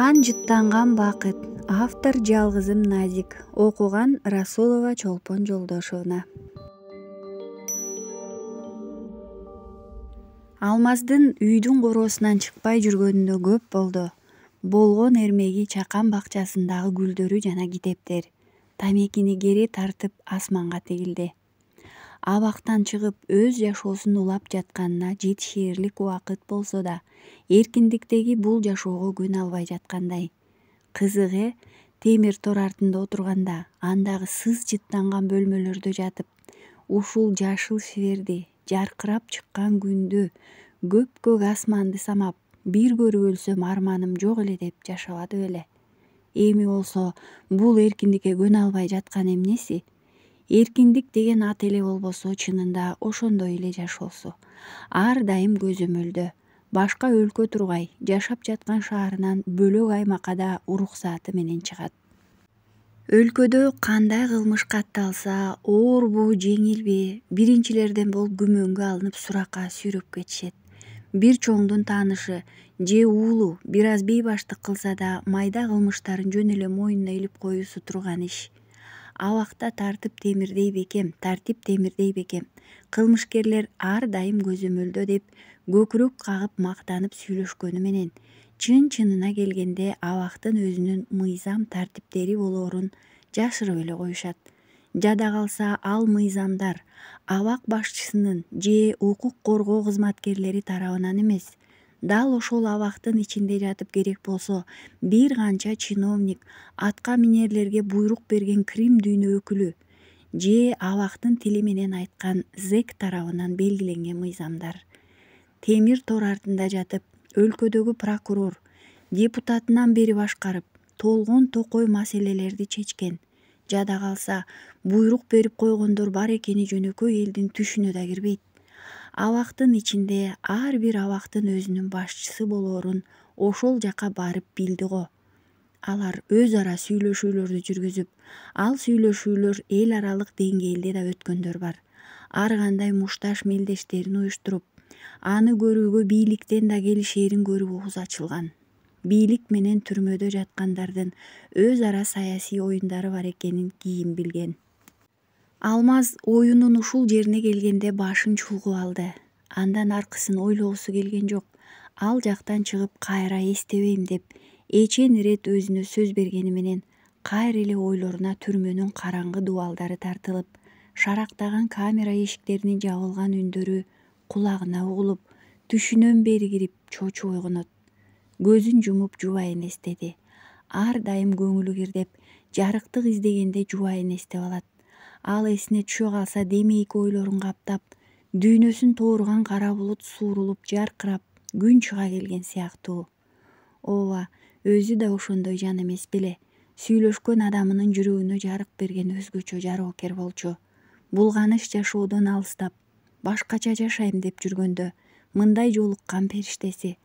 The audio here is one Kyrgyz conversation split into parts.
кан жыттанган бакыт автор жалгызым назик окуган расулова чолпон жолдошовна алмаздын үйдүн короосунан чыкпай жүргөнүнө көп болду болгон эрмеги чакан бакчасындагы гүлдөрү жана китептер тамекини кере тартып асманга тигилди абактан чыгып өз жашоосун улап жатканына жетишээрлик убакыт болсо да эркиндиктеги бул жашоого көнө албай жаткандай кызыгы э темир тор артында отурганда андагы сыз жыттанган бөлмөлөрдө жатып ушул жашыл шиберди жаркырап чыккан күндү көпкөк асманды самап бир көрүп өлсөм арманым жок эле деп жашабады беле эми болсо бул эркиндикке көнө албай жаткан эмнеси эркиндик деген ат эле болбосо чынында ошондой эле жашоосу ар дайым көзөмөлдө башка өлкө тургай жашап жаткан шаарынан бөлөк аймакка да уруксаты менен чыгат өлкөдө кандай кылмыш катталса оорбу жеңилби биринчилерден болуп күмөнгө алынып суракка сүйрөп кетишет бир чоңдун таанышы же уулу бир аз бейбаштык кылса да майда кылмыштарын жөн эле мойнуна илип коюусу турган иш абакта темирдей бекем тартип темирдей бекем кылмышкерлер ар дайым көзөмөлдө деп көкүрөк кагып мактанып сүйлөшкөнү менен чын чынына келгенде абактын өзүнүн мыйзам тартиптери болоорун жашырып эле коюшат жада калса ал мыйзамдар абак башчысынын же укук коргоо кызматкерлери тарабынан эмес дал ошол абактын ичинде жатып керек болсо бир канча чиновник атка минерлерге буйрук берген крим дүйнө өкүлү же абактын тили менен айткан зек тарабынан белгиленген мыйзамдар темир тор артында жатып өлкөдөгү прокурор депутатынан бери башкарып толгон токой маселелерди чечкен жада калса буйрук берип койгондор бар экени жөнөкөй элдин түшүнө да кирбейт абактын ичинде ар бир абактын өзүнүн башчысы болоорун ошол жака барып билди го алар өз ара сүйлөшүүлөрдү жүргүзүп ал сүйлөшүүлөр эл аралык деңгээлде да өткөндөр бар ар кандай мушташ мелдештерин уюштуруп аны көрүүгө бийликтен да келишээрин көрүп ооз ачылган бийлик менен түрмөдө жаткандардын өз ара саясий оюндары бар экенин кийин билген алмаз оюнун ушул жерине келгенде башын чулгуп алды андан аркысын ойлогусу келген жок ал жактан чыгып кайра эстебейм деп эчен ирет өзүнө сөз бергени менен кайра эле ойлоруна түрмөнүн караңгы дубалдары тартылып шарактаган камера эшиктеринин жабылган үндөрү кулагына угулуп түшүнөн бери кирип чочуп ойгонот көзүн жумуп жубайын эстеди ар дайым көңүлү кирдеп жарыктык издегенде жубайын эстеп алат ал эсине түшө калса демейки ойлорун каптап дүйнөсүн тоорган кара булут суурулуп жаркырап күн чыга келген сыяктуу ооба өзү да ошондой жан эмес беле сүйлөшкөн адамынын жүрөгүнө жарык берген өзгөчө жароокер болчу булганыч жашоодон алыстап башкача жашайм деп жүргөндө мындай жолуккан периштеси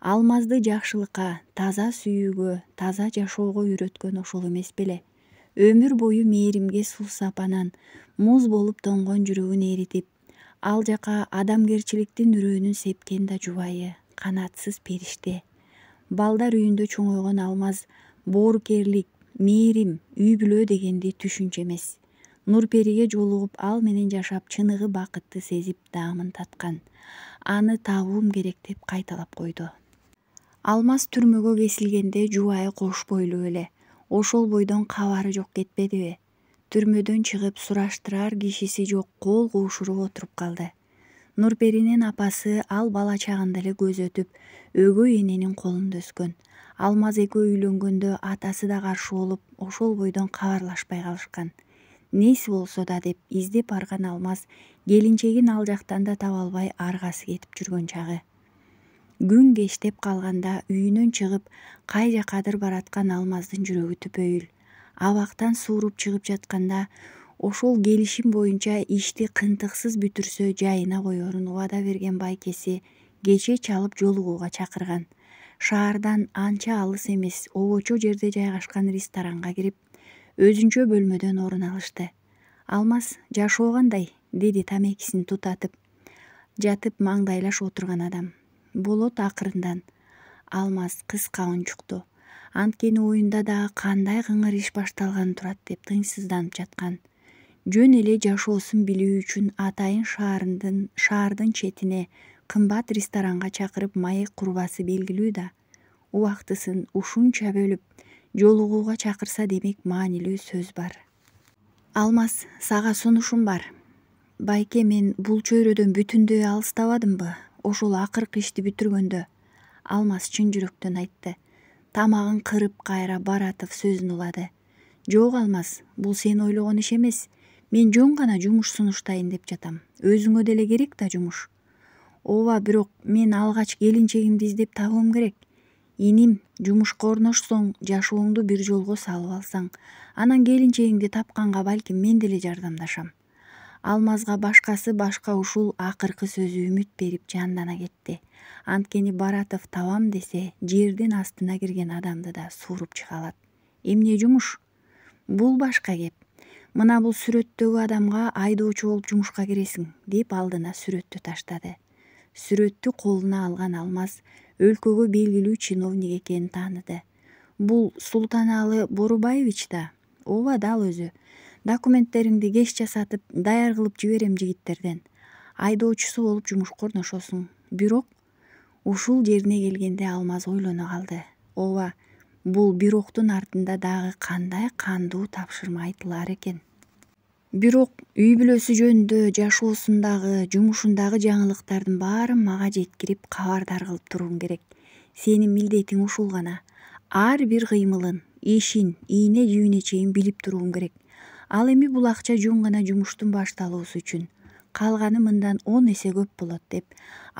алмазды жакшылыкка таза сүйүүгө таза жашоого үйрөткөн ошол эмес беле өмүр бою мээримге суусап анан муз болуп тоңгон жүрөгүн ээритип ал жака адамгерчиликтин үрөөнүн сепкен да жубайы канатсыз периште балдар үйүндө чоңойгон алмаз боорукерлик мээрим үй бүлө дегенди түшүнчү эмес нурпериге жолугуп ал менен жашап чыныгы бакытты сезип даамын таткан аны табуум керек деп кайталап койду алмаз түрмөгө кесилгенде жубайы кош бойлуу эле ошол бойдон кабары жок кетпедиби түрмөдөн чыгып сураштырар кишиси жок кол куушуруп отуруп калды нурперинин апасы ал бала чагында эле көзү өтүп өгөй эненин колунда өскөн алмаз экөө үйлөнгөндө атасы да каршы болуп ошол бойдон кабарлашпай калышкан неси болсо да деп издеп барган алмаз келинчегин ал жактан да таба албай аргасы кетип жүргөн чагы күн кечтеп калганда үйүнөн чыгып кай жаккадыр бараткан алмаздын жүрөгү түпөйүл абактан сууруп чыгып жатканда ошол келишим боюнча ишти кынтыксыз бүтүрсө жайына коерун убада берген байкеси кече чалып жолугууга чакырган шаардан анча алыс эмес обочо жерде жайгашкан ресторанга кирип өзүнчө бөлмөдөн орун алышты алмаз жашоо кандай деди тамекисин тутатып жатып маңдайлаш отурган адам болот акырындан алмаз кыска унчукту анткени оюнда дагы кандай кыңыр иш башталганы турат деп тынчсызданып жаткан жөн эле жашоосун билүү үчүн атайын шаардын четине кымбат ресторанга чакырып маек курбасы белгилүү да убактысын ушунча бөлүп жолугууга чакырса демек маанилүү сөз бар алмаз сага сунушум бар байке мен бул чөйрөдөн бүтүндөй алыстабадымбы ошол акыркы ишти бүтүргөндө алмаз чын жүрөктөн айтты тамагын кырып кайра баратов сөзүн улады жок алмаз бул сен ойлогон иш эмес мен жөн гана жумуш сунуштайын деп жатам өзүңө деле керек да жумуш ооба бирок мен алгач келинчегимди издеп табуум керек иним жумушка орношсоң жашооңду бир жолго салып алсаң анан келинчегиңди тапканга балким мен деле жардамдашам алмазга башкасы башка ушул акыркы сөзү үмүт берип жандана кетти анткени баратов табам десе жердин астына кирген адамды да сууруп чыга алат эмне жумуш бул башка кеп мына бул сүрөттөгү адамга айдоочу болуп жумушка киресиң деп алдына сүрөттү таштады сүрөттү колуна алган алмаз өлкөгө белгилүү чиновник экенин тааныды бул султаналы борубаевич да ооба дал өзү документтериңди кеш жасатып даяр кылып жиберем жигиттерден айдоочусу болуп жумушка орношосуң бирок ушул жерине келгенде алмаз ойлоно калды ооба бул бироктун артында дагы кандай кандуу тапшырма айтылар экен бирок үй бүлөсү жөнүндө жашоосундагы жумушундагы жаңылыктардын баарын мага жеткирип кабардар кылып туруум керек сенин милдетиң ушул гана ар бир кыймылын ишин ийне жибине чейин билип керек ал эми бул акча жөн гана жумуштун башталуусу үчүн калганы мындан он эсе көп болот деп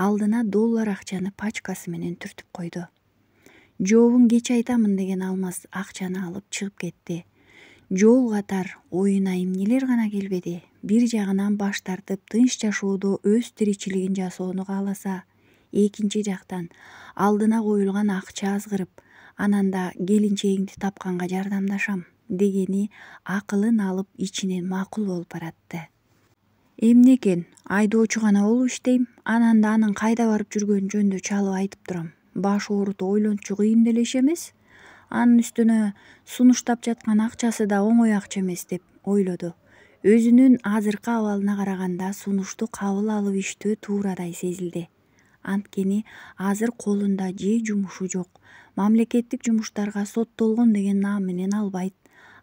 алдына доллар акчаны пачкасы менен түртүп койду жообун кеч айтамын деген алмаз акчаны алып чыгып кетти жол катар оюна эмнелер гана келбеди бир жагынан баш тартып тынч жашоодо өз тиричилигин жасоону кааласа экинчи жактан алдына коюлган акча азгырып анан да келинчегиңди тапканга жардамдашам дегени акылын алып ичинен макул болуп баратты эмне экен айдоочу гана болуп иштейм анан да анын кайда барып жүргөнү жөнүндө чалып айтып турам баш ооруту ойлончу кыйын деле иш эмес анын үстүнө сунуштап жаткан акчасы да оңой акча эмес деп ойлоду өзүнүн азыркы абалына караганда сунушту кабыл алып иштөө туурадай сезилди анткени азыр колунда же жумушу жок мамлекеттик жумуштарга соттолгон деген наам менен албайт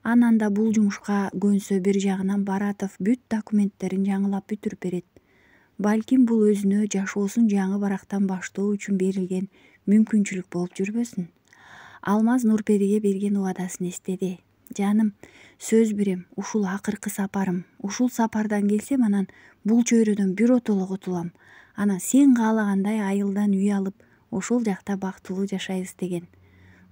анан да бул жумушка көнсө бир жагынан баратов бүт документтерин жаңылап бүтүрүп берет балким бул өзүнө жашоосун жаңы барактан баштоо үчүн берилген мүмкүнчүлүк болуп жүрбөсүн алмаз нурпериге берген убадасын эстеди жаным сөз берем ушул акыркы сапарым ушул сапардан келсем анан бул чөйрөдөн биротоло кутулам анан сен каалагандай айылдан үй алып ошол жакта бактылуу жашайбыз деген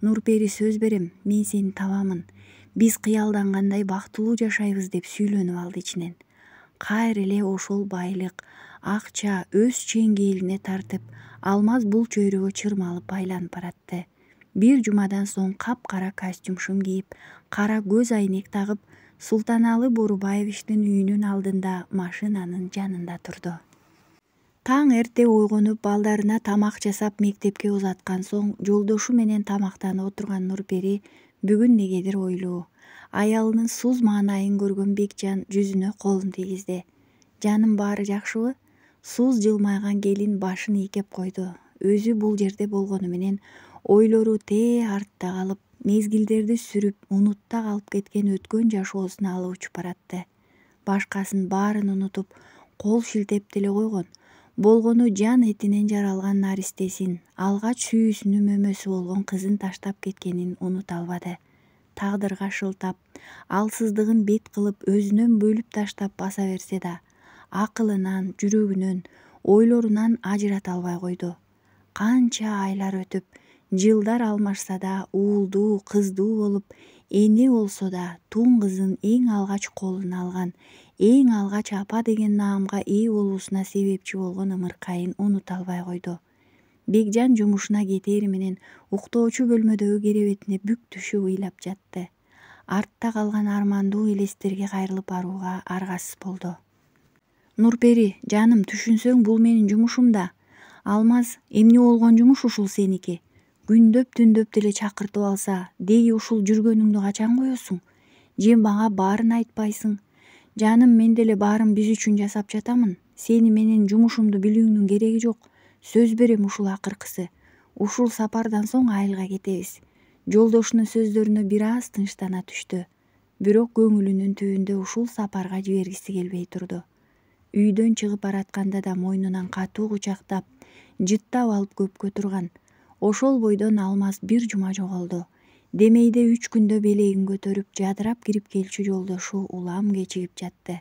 нурпери сөз берем мен сени табамын биз кыялдангандай бактылуу жашайбыз деп сүйлөнүп алды ичинен кайра эле ошол байлык акча өз чеңгээлине тартып алмаз бул чөйрөгө чырмалып байланып баратты бир жумадан соң кап кара костюм шым кийип кара көз айнек тагып султаналы борубаевичтин үйүнүн алдында машинанын жанында турду таң эрте ойгонуп балдарына тамак жасап мектепке узаткан соң жолдошу менен тамактанып отурган нурпери бүгүн негедир ойлуу аялынын суз маанайын көргөн бекжан жүзүнө колун тийгизди жаным баары жакшыбы суз жылмайган келин башын ийкеп койду өзү бул жерде болгону менен ойлору тээ артта калып мезгилдерди сүрүп унутта калып кеткен өткөн жашоосуна алып учуп баратты башкасын баарын унутуп кол шилтеп деле койгон болгону жан этинен жаралган наристесин алгач сүйүүсүнүн мөмөсү болгон кызын таштап кеткенин унута албады тагдырга шылтап алсыздыгын бет кылып өзүнөн бөлүп таштап баса берсе да акылынан жүрөгүнөн ойлорунан ажырата албай койду канча айлар өтүп жылдар алмашса да уулдуу кыздуу болуп эне болсо да туң кызын эң алгач колуна алган эң алгач апа деген наамга ээ болуусуна себепчи болгон ымыркайын унута албай койду бекжан жумушуна кетери менен уктоочу бөлмөдөгү керебетине бүк түшүп ыйлап жатты артта калган армандуу элестерге кайрылып барууга аргасыз болду нурпери жаным түшүнсөң бул менин жумушум да алмаз эмне болгон жумуш ушул сеники күндөп түндөп деле чакыртып алса деги ушул жүргөнүңдү качан коесуң же мага баарын айтпайсың жаным мен деле баарын биз үчүн жасап жатамын сени менен жумушумду билүүңдүн кереги жок сөз берем ушул акыркысы ушул сапардан соң айылга кетебиз жолдошунун сөздөрүнө бир аз тынчтана түштү бирок көңүлүнүн түбүндө ушул сапарга жибергиси келбей турду үйдөн чыгып баратканда да мойнунан катуу кучактап жыттап алып көпкө турган ошол бойдон алмаз бир жума жоголду демейде үч күндө белегин көтөрүп жадырап кирип келчү жолдошу улам кечигип жатты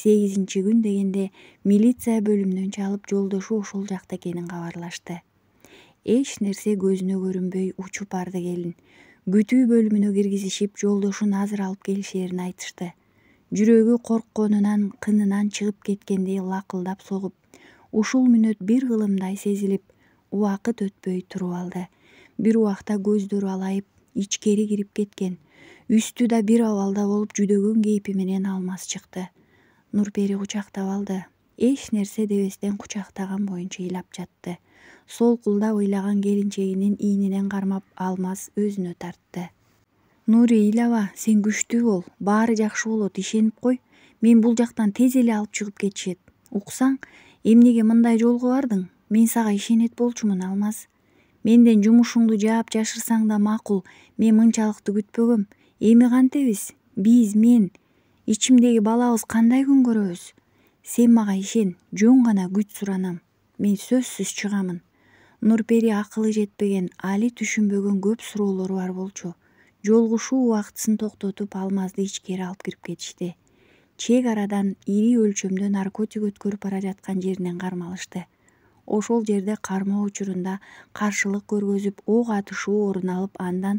сегизинчи күн дегенде милиция бөлүмүнөн чалып жолдошу ошол жакта экенин кабарлашты эч нерсе көзүнө көрүнбөй учуп барды келин күтүү бөлүмүнө киргизишип жолдошун азыр алып келишерин айтышты жүрөгү коркконунан кынынан чыгып кеткендей лакылдап согуп ушул мүнөт бир кылымдай сезилип убакыт өтпөй туруп алды бир убакта көздөрү алайып ичкери кирип кеткен үстү да бир абалда болуп жүдөгөн кейпи менен алмаз чыкты нурпери кучактап алды эч нерсе дебестен кучактаган боюнча ыйлап жатты солкулдап ыйлаган келинчегинин ийнинен кармап алмаз өзүнө тартты нури ыйлаба сен күчтүү бол баары жакшы болот ишенип кой мени бул жактан тез эле алып чыгып кетишет уксаң эмнеге мындай жолго бардың мен сага ишенет болчумун алмаз менден жумушуңду жаап жашырсаң да макул мен мынчалыкты күтпөгөм эми кантебиз биз мен ичимдеги балабыз кандай күн көрөбүз сен мага ишен жөн гана күт суранам мен сөзсүз чыгамын нурпери акылы жетпеген али түшүнбөгөн көп суроолору бар болчу жолугушуу убактысын токтотуп алмазды ичкери алып кирип кетишти чек арадан ири өлчөмдө наркотик өткөрүп бара жаткан жеринен кармалышты ошол жерде кармоо учурунда каршылык көргөзүп ок атышуу орун алып андан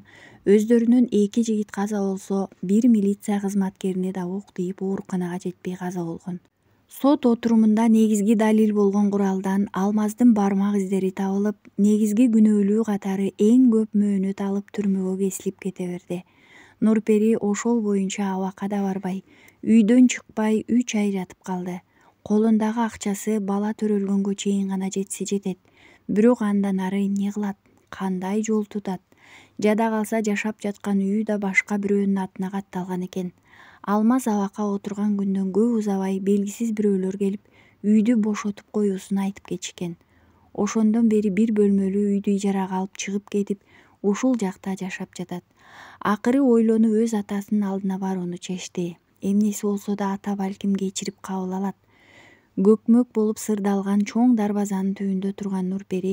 өздөрүнөн эки жигит каза болсо бир милиция кызматкерине да ок тийип ооруканага жетпей каза болгон сот отурумунда негизги далил болгон куралдан алмаздын бармак издери табылып негизги күнөөлүү катары эң көп мөөнөт алып түрмөгө кесилип кете берди нурпери ошол боюнча абакка да барбай үйдөн чыкпай үч ай жатып калды колундагы акчасы бала төрөлгөнгө чейин гана жетсе жетет бирок андан ары эмне кылат кандай жол тутат жада калса жашап жаткан үйү да башка бирөөнүн атына катталган экен алмаз абакка отурган күндөн көп узабай белгисиз бирөөлөр келип үйдү бошотуп коюусун айтып кетишкен ошондон бери бир бөлмөлүү үйдү ижарага алып чыгып кетип ушул жакта жашап жатат акыры ойлонуп өз атасынын алдына барууну чечти эмнеси болсо да ата балким кечирип кабыл алат көкмөк болуп сырдалган чоң дарбазанын түбүндө турган нурпери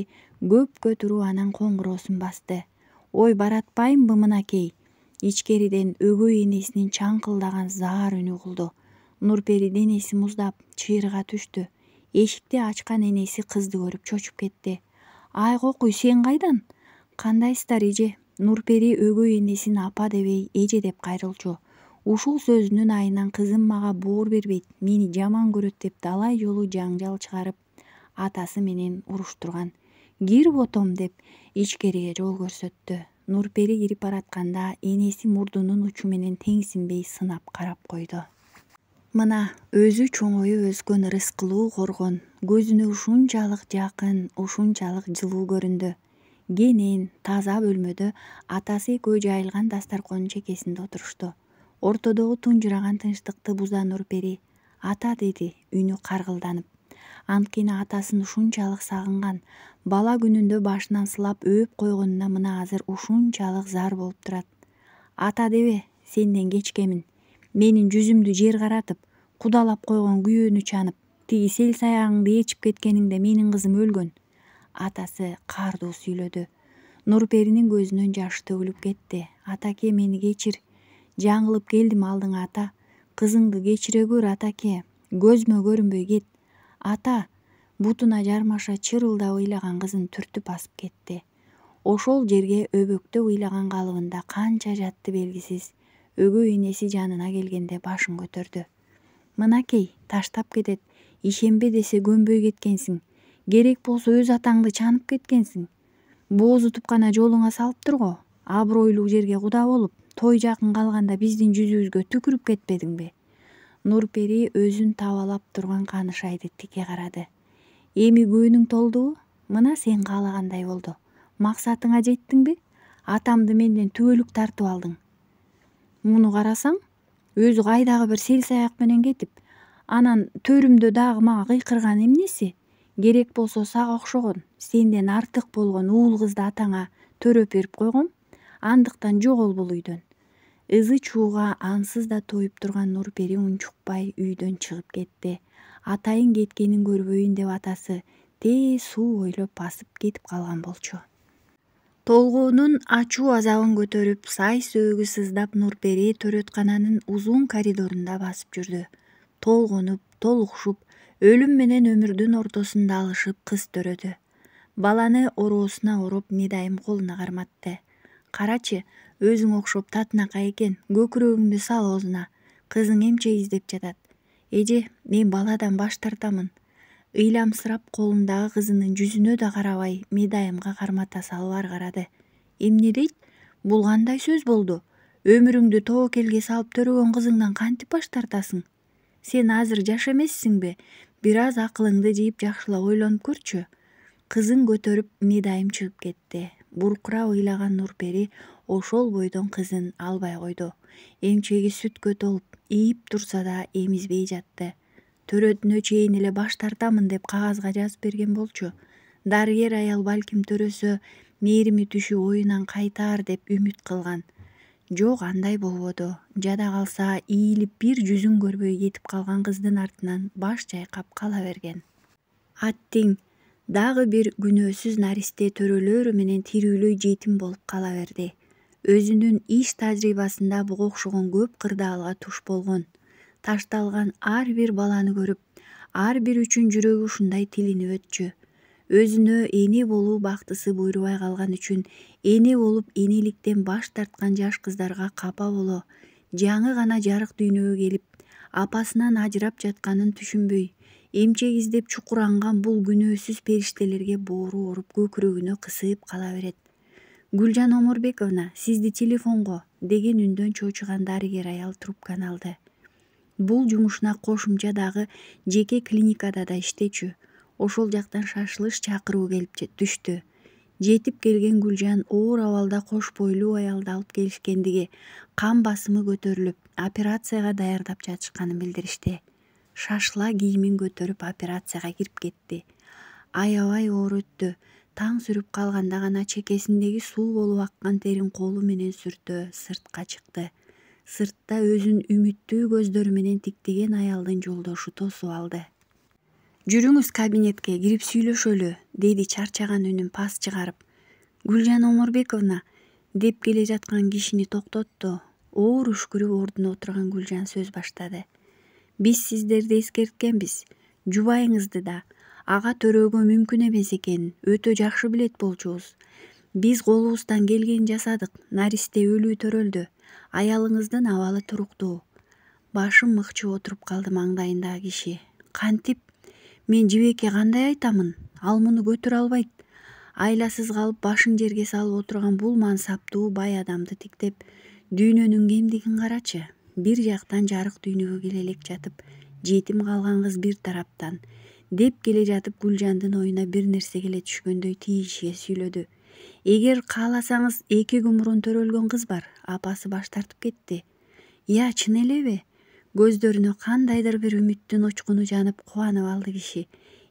көпкө туруп анан коңгуроосун басты ой баратпайымнбы мынакей ичкериден өгөй энесинин чаңкылдаган заар үнү угулду нурпери денеси муздап чыйырга түштү эшикти ачкан энеси кызды көрүп чочуп кетти ай кокуй сен кайдан кандайсыздар эже нурпери өгөй энесин апа дебей эже деп кайрылчу ушул сөзүнүн айынан кызым мага боор бербейт мени жаман көрөт деп далай жолу жаңжал чыгарып атасы менен уруштурган кир ботом деп ичкериге жол көрсөттү нурпери кирип баратканда энеси мурдунун учу менен теңсинбей сынап карап койду мына өзү чоңоюп өскөн ырыскылуу коргон көзүнө ушунчалык жакын ушунчалык жылуу көрүндү кенен таза бөлмөдө атасы экөө жайылган дасторконн чекесинде отурушту ортодогу тунжураган тынчтыкты буза нурпери ата деди үнү каргылданып анткени атасын ушунчалык сагынган бала күнүндө башынан сылап өөп койгонуна мына азыр ушунчалык зар болуп турат ата дебе сенден кечкемин менин жүзүмдү жер каратып кудалап койгон күйөөнү чанып тиги сел саягыңды ээчип кеткениңде менин кызым өлгөн атасы каардуу сүйлөдү нурперинин көзүнөн жаш төгүлүп кетти атаке мени кечир жаңылып келдим алдыңа ата кызыңды кечире көр атаке көзүмө көрүнбөй кет ата бутуна жармаша чырылдап ыйлаган кызын түртүп басып кетти ошол жерге өбөктөп ыйлаган калыбында канча жатты белгисиз өгөй энеси жанына келгенде башын көтөрдү мынакей таштап кетет ишенбе десе көнбөй кеткенсиң керек болсо өз атаңды чанып кеткенсиң бозутуп гана жолуңа салыптыр го абройлуу жерге куда болуп той жакын калганда биздин жүзүбүзгө түкүрүп кетпедиңби нурпери өзүн табалап турган канышайды тике карады эми көөнүң толдубу мына сен каалагандай болду максатыңа жеттиңби атамды менден түбөлүк тартып алдың муну карасаң өзү кайдагы бир сел саяк менен кетип анан төрүмдө дагы мага кыйкырган эмнеси керек болсо сага окшогон сенден артык болгон уул кызды атаңа төрөп берип койгом андыктан жогол бул үйдөн ызы чууга ансыз да тоюп турган нурпери унчукпай үйдөн чыгып кетти атайын кеткенин көрбөйүн деп атасы тез суу бойлоп басып кетип калган болчу толгоонун ачуу азабын көтөрүп сай сөөгү сыздап нурпери төрөткананын узун коридорунда басып жүрдү толгонуп толукшуп өлүм менен өмүрдүн ортосунда алышып кыз төрөдү баланы ороосуна ороп медайым колуна карматты карачы өзүң окшоп татынакай экен көкүрөгүңдү сал оозуна кызың эмче издеп жатат эже мен баладан баш тартамын ыйламсырап колундагы кызынын жүзүнө да карабай медайымга кармата салып карады эмне дейт бул кандай сөз болду өмүрүңдү тобокелге салып төрөгөн кызыңдан кантип баш тартасың сен азыр жаш эмессиңби бир аз акылыңды жыйып жакшылап ойлонуп көрчү кызын көтөрүп медайым чыгып кетти буркурап ыйлаган нурпери ошол бойдон кызын албай койду эмчеги сүткө толуп ийип турса да эмизбей жатты төрөтүнө чейин эле баш тартамын деп кагазга жазып берген болчу дарыгер аял балким төрөсө мээрими түшүп оюнан кайтаар деп үмүт кылган жок андай болбоду жада калса ийилип бир жүзүн көрбөй кетип калган кыздын артынан баш чайкап кала берген аттиң дагы бир күнөөсүз наристе төрөлөрү менен тирүүлөй жетим болуп кала берди өзүнүн иш тажрыйбасында буга окшогон көп кырдаалга туш болгон ташталган ар бир баланы көрүп ар бир үчүн жүрөгү ушундай тилинип өтчү өзүнө эне болуу бактысы буйрубай калган үчүн эне болуп энеликтен баш тарткан жаш кыздарга капа боло жаңы гана жарык дүйнөгө келип апасынан ажырап жатканын түшүнбөй эмчек издеп чукуранган бул күнөөсүз периштелерге боору ооруп көкүрөгүнө кысып кала берет гүлжан омурбековна сизди телефонго деген үндөн чочуган дарыгер аял трубканы алды бул жумушуна кошумча дагы жеке клиникада да иштечү ошол жактан шашылыш чакыруу келип түштү жетип келген гүлжан оор абалда кош бойлуу аялды алып келишкендиги кан басымы көтөрүлүп операцияга даярдап жатышканын билдиришти шашыла кийимин көтөрүп операцияга кирип кетти аябай оор өттү таң сүрүп калганда гана чекесиндеги суу болуп аккан терин колу менен сүртө сыртка чыкты сыртта өзүн үмүттүү көздөрү менен тиктеген аялдын жолдошу тосуп алды жүрүңүз кабинетке кирип сүйлөшөлү деди чарчаган үнүн пас чыгарып гүлжан омурбековна деп келе жаткан кишини токтотту оор үшкүрүп ордуна отурган гүлжан сөз баштады биз сиздерди эскерткенбиз жубайыңызды да ага төрөөгө мүмкүн эмес экенин өтө жакшы билет болчубуз биз колубуздан келгенин жасадык наристе өлүү төрөлдү аялыңыздын абалы туруктуу башын мыкчып отуруп калды маңдайындагы киши кантип мен жибекке кандай айтамын ал муну көтөрө албайт айласыз калып башын жерге салып отурган бул мансаптуу бай адамды тиктеп дүйнөнүн кемдигин карачы бир жактан жарык дүйнөгө келе элек жатып жетим калган кыз бир тараптан деп келе жатып гүлжандын оюна бир нерсе келе түшкөндөй тийишие сүйлөдү эгер кааласаңыз эки күн төрөлгөн кыз бар апасы баш тартып кетти ыя чын элеби көздөрүнө кандайдыр бир үмүттүн учкуну жанып кубанып алды киши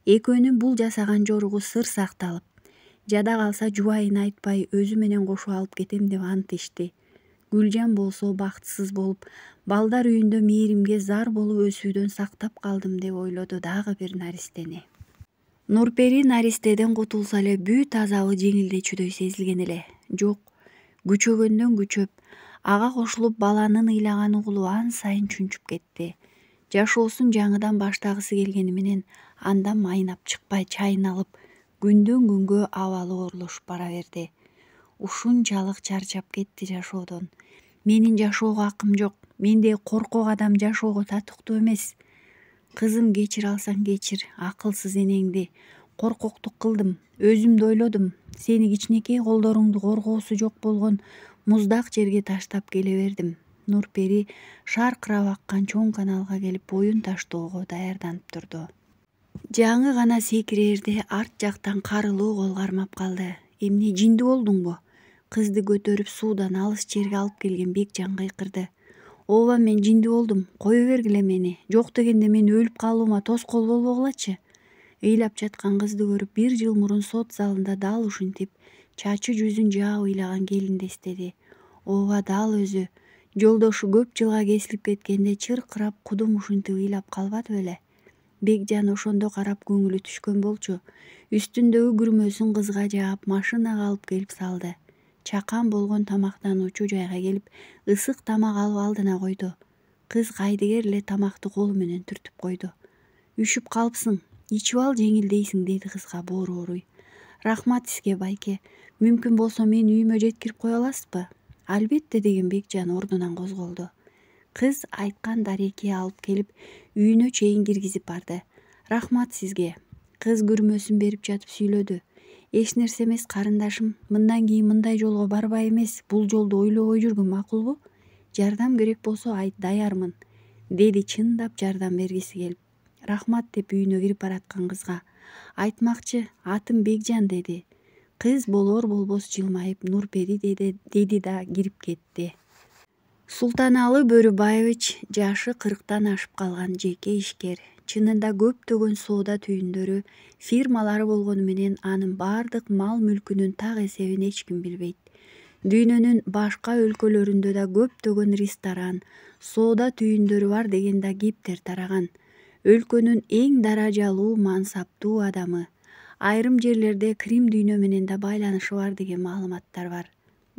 экөөнүн бул жасаган жоругу сыр сакталып жада калса жубайына айтпай өзү менен кошо алып кетем деп ант ичти гүлжан болсо бактысыз болуп балдар үйүндө мээримге зар болуп өсүүдөн сактап калдым деп ойлоду дагы бир наристени нурпери наристеден кутулса эле бүт азабы жеңилдечүдөй сезилген эле жок күчөгөндөн күчөп ага кошулуп баланын ыйлаган угулуп ан сайын чунчуп кетти жашоосун жаңыдан баштагысы келгени менен андан майнап чыкпай чайын алып күндөн күнгө абалы оорлошуп бара берди ушунчалык чарчап кетти жашоодон менин жашоого акым жок мендей коркок адам жашоого татыктуу эмес кызым кечир алсаң кечир акылсыз энеңди коркоктук кылдым өзүмдү ойлодум сени кичинекей колдоруңду коргоосу жок болгон муздак жерге таштап келе бердим нурпери шаркырап аккан чоң каналга келип боюн таштоого даярданып турду жаңы гана секирэрде арт жактан карылуу кол кармап калды эмне жинди болдуңбу кызды көтөрүп суудан алыс жерге алып келген бекжан кыйкырды ооба мен жинди болдум кое бергиле мени жок дегенде мен өлүп калуума тоскоол болбогулачы ыйлап жаткан кызды көрүп бир жыл мурун сот залында дал ушинтип чачы жүзүн жаап ыйлаган келинди эстеди ооба дал өзү жолдошу көп жылга кесилип кеткенде чыркырап кудум ушинтип ыйлап калбады беле бекжан ошондо карап көңүлү түшкөн болчу үстүндөгү күрмөсүн кызга жаап машинага алып келип салды чакан болгон тамактануучу жайга келип ысык тамак алып алдына койду кыз кайдыгер эле тамакты колу менен түртүп койду үшүп калыпсың ичип ал жеңилдейсиң деди кызга боору ооруй рахмат сизге байке мүмкүн болсо мени үйүмө жеткирип кое аласызбы албетте деген бекжан ордунан козголду кыз айткан дареке алып келип үйүнө чейин киргизип барды рахмат сизге кыз күрмөсүн берип жатып сүйлөдү эч нерсе эмес карындашым мындан кийин мындай жолго барбай эмес бул жолду ойлобой жүргөн макулбу жардам керек болсо айт даярмын деди чындап жардам бергиси келип рахмат деп үйүнө кирип бараткан кызга айтмакчы атым бекжан деди кыз болор болбос жылмайып нурпеди деди да кирип кетти султаналы бөрүбаевич жашы кырктан ашып калган жеке ишкер чынында көптөгөн соода түйүндөрү фирмалары болгону менен анын бардык мал мүлкүнүн так эсебин эч ким билбейт дүйнөнүн башка өлкөлөрүндө да көптөгөн ресторан соода түйүндөрү бар деген да кептер тараган өлкөнүн эң даражалуу мансаптуу адамы айрым жерлерде крим дүйнө менен да байланышы бар деген маалыматтар бар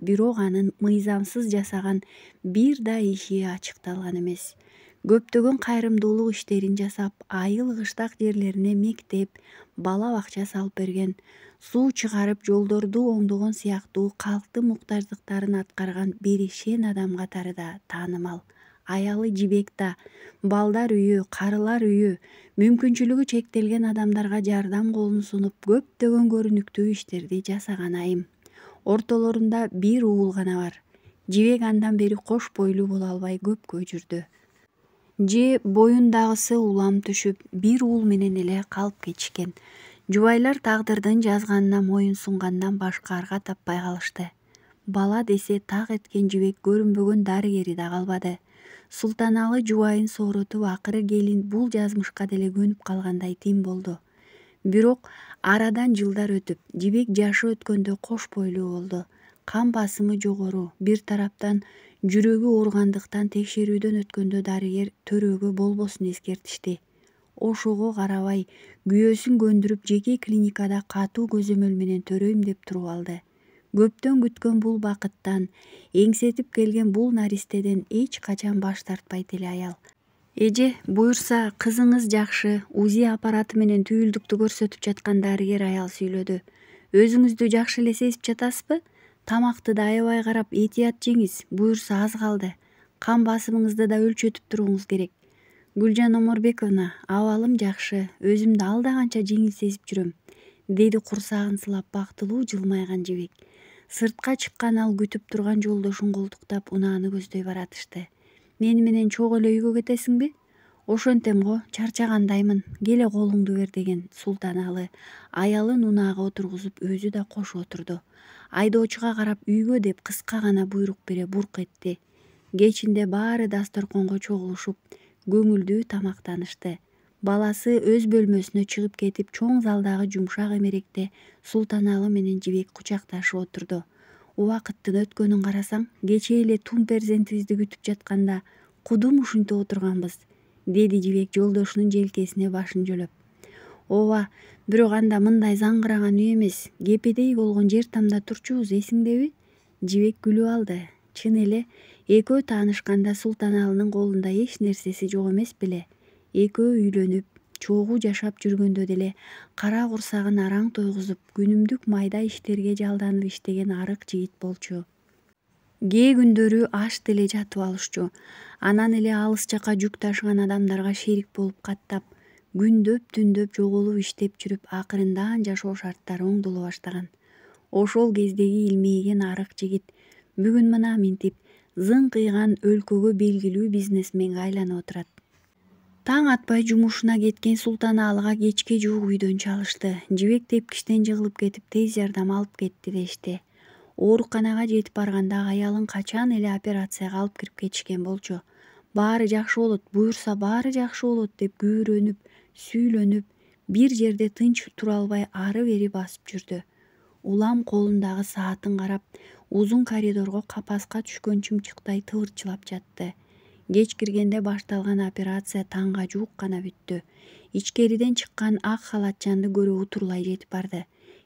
бирок анын мыйзамсыз жасаган бир да иши ачыкталган эмес көптөгөн кайрымдуулук иштерин жасап айыл кыштак жерлерине мектеп бала бакча салып берген суу чыгарып жолдорду оңдогон сыяктуу калктын муктаждыктарын аткарган бир беришен адам катары да таанымал аялы жибек да балдар үйү карылар үйү мүмкүнчүлүгү чектелген адамдарга жардам колун сунуп көптөгөн көрүнүктүү иштерди жасаган айым ортолорунда бир уул гана бар жибек андан бери кош бойлуу боло албай көпкө жүрдү же боюндагысы улам түшүп бир уул менен эле калып кетишкен жубайлар тагдырдын жазганына моюн сунгандан башка арга таппай калышты бала десе так эткен жибек көрүнбөгөн дарыгери да калбады султаналы жубайын сооротуп акыры келин бул жазмышка деле көнүп калгандай тим болду бирок арадан жылдар өтүп жибек жашы өткөндө кош бойлуу болду кан басымы жогору бир тараптан жүрөгү ооругандыктан текшерүүдөн өткөндө дарыгер төрөөгө болбосун эскертишти ошого карабай күйөөсүн көндүрүп жеке клиникада катуу көзөмөл менен төрөйм деп туруп алды көптөн күткөн бул бакыттан эңсетип келген бул наристеден эч качан баш тартпайт эле аял эже буюрса кызыңыз жакшы узи аппараты менен түйүлдүктү көрсөтүп жаткан дарыгер аял сүйлөдү өзүңүздү жакшы эле сезип жатасызбы тамакты да аябай карап этият жеңиз буюрса аз калды кан басымыңызды да өлчөтүп туруңуз керек гүлжан оморбековна абалым жакшы өзүмдү алда канча жеңил сезип жүрөм деди курсагын сылап бактылуу жылмайган жибек сыртка чыккан ал күтүп турган жолдошун колтуктап унааны көздөй баратышты мени менен чогуу эле үйгө кетесиңби ошентем го чарчагандаймын келе колуңду бер деген султаналы аялын унаага отургузуп өзү да кошо отурду айдоочуга карап үйгө деп кыска гана буйрук бере бурк этти кечинде баары дасторконго чогулушуп көңүлдүү тамактанышты баласы өз бөлмөсүнө чыгып кетип чоң залдагы жумшак эмеректе султаналы менен жибек кучакташып отурду убакыттын өткөнүн карасаң кечээ эле тун перзентибизди күтүп жатканда кудум ушинтип отурганбыз деди жибек жолдошунун желкесине башын жөлөп ооба бирок анда мындай заңгыраган үй эмес кепедей болгон жер тамда турчубуз эсиңдеби жибек күлүп алды чын эле экөө таанышканда султаналынын колунда эч нерсеси жок эмес беле экөө үйлөнүп чогуу жашап жүргөндө деле кара курсагын араң тойгузуп күнүмдүк майда иштерге жалданып иштеген арык жигит болчу кээ күндөрү аш деле жатып алышчу анан эле алыс жака жүк ташыган адамдарга шерик болуп каттап күндөп түндөп жоголуп иштеп жүрүп акырында жашоо шарттары оңдоло баштаган ошол кездеги илмейген арык жигит бүгүн мына минтип зыңкыйган өлкөгө белгилүү бизнесменге айланып отурат таң атпай жумушуна кеткен султаналыга кечке жуук үйдөн чалышты жибек тепкичтен жыгылып кетип тез жардам алып кетти дешти ооруканага жетип барганда аялын качан эле операцияга алып кирип кетишкен болчу баары жакшы болот буюрса баары жакшы болот деп күүрөнүп сүйленіп бір жерде тынч тұра ары-бері басып жүрді улам қолындағы сағатын қарап ұзын коридорға қапасқа түшкен шымшықтай чылап жатты кеч кіргенде башталган операция таңға жуық қана бүтті ичкериден шыққан ақ халатчанды көрі ұтырлай жетіп барды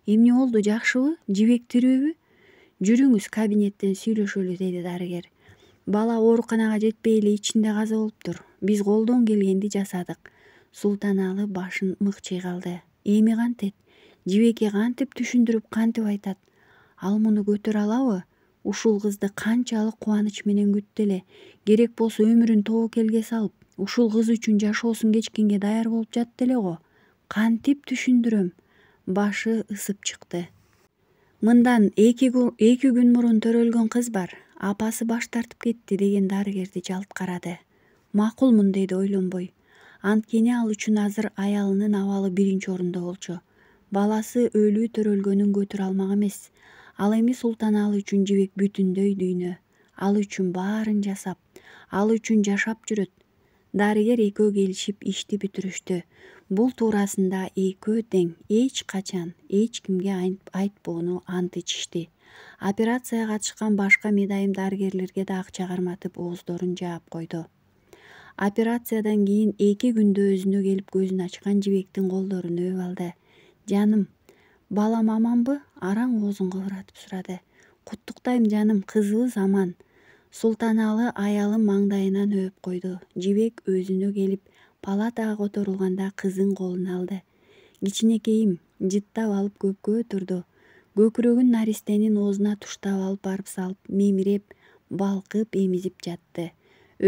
эмне болду жакшыбы жибек тирүүбү жүрүңүз кабинеттен сүйлөшөлү деди дарыгер бала ооруканага жетпей эле ичинде каза болуптур биз колдон келгенди жасадык султаналы башын мыкчый калды эми кантет жибекке кантип түшүндүрүп кантип айтат ал муну көтөрө алабы ушул кызды канчалык кубаныч менен күттү эле керек болсо өмүрүн тобокелге салып ушул кыз үчүн жашоосун кечкенге даяр болуп жатты эле го кантип түшүндүрөм башы ысып чыкты мындан эки күн мурун төрөлгөн кыз бар апасы баш тартып кетти деген дарыгерди жалт карады макулмун деди ойлонбой анткени ал үчүн азыр аялынын абалы биринчи орунда болчу баласы өлүү төрөлгөнүн көтөрө алмак эмес ал эми султан ал үчүн жибек бүтүндөй дүйнө ал үчүн баарын жасап ал үчүн жашап жүрөт дарыгер экөө келишип ишти бүтүрүштү бул туурасында экөө тең эч качан эч кимге айтпоону ант ичишти операцияга катышкан башка медайым дарыгерлерге да акча карматып ооздорун жаап койду операциядан кийин эки күндө өзүнө келип көзүн ачкан жибектин колдорун өөп алды жаным балам аманбы араң оозун кыбыратып сурады куттуктайм жаным кызыбыз аман султаналы аялын маңдайынан өөп койду жибек өзүнө келип палатага которулганда кызын колуна алды кичинекейим жыттап алып көпкө турду көкүрөгүн наристенин оозуна туштап алып барып салып мемиреп балкып эмизип жатты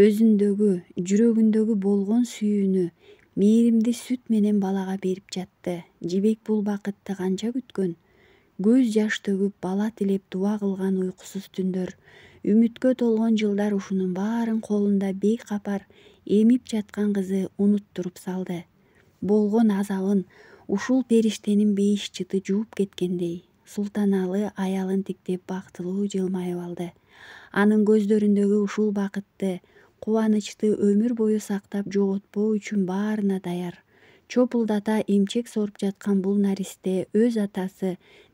өзүндөгү жүрөгүндөгү болгон сүйүүнү мээримди сүт менен балага берип жатты жибек бул бакытты канча күткөн көз жаш төгүп бала тилеп дуба кылган уйкусуз түндөр үмүткө толгон жылдар ушунун баарын колунда бейкапар эмип жаткан кызы унуттуруп салды болгон азабын ушул периштенин бейиш жыты жууп кеткендей султаналы аялын тиктеп бактылуу жылмайып алды анын көздөрүндөгү ушул бакытты кубанычты өмүр бою сактап жоготпоо үчүн баарына даяр чопулдата эмчек сорып жаткан бул наристе өз атасы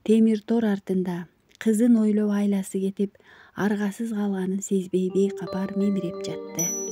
темир тор артында кызын ойлоп айласы кетип аргасыз калганын сезбей бейкапар мемиреп жатты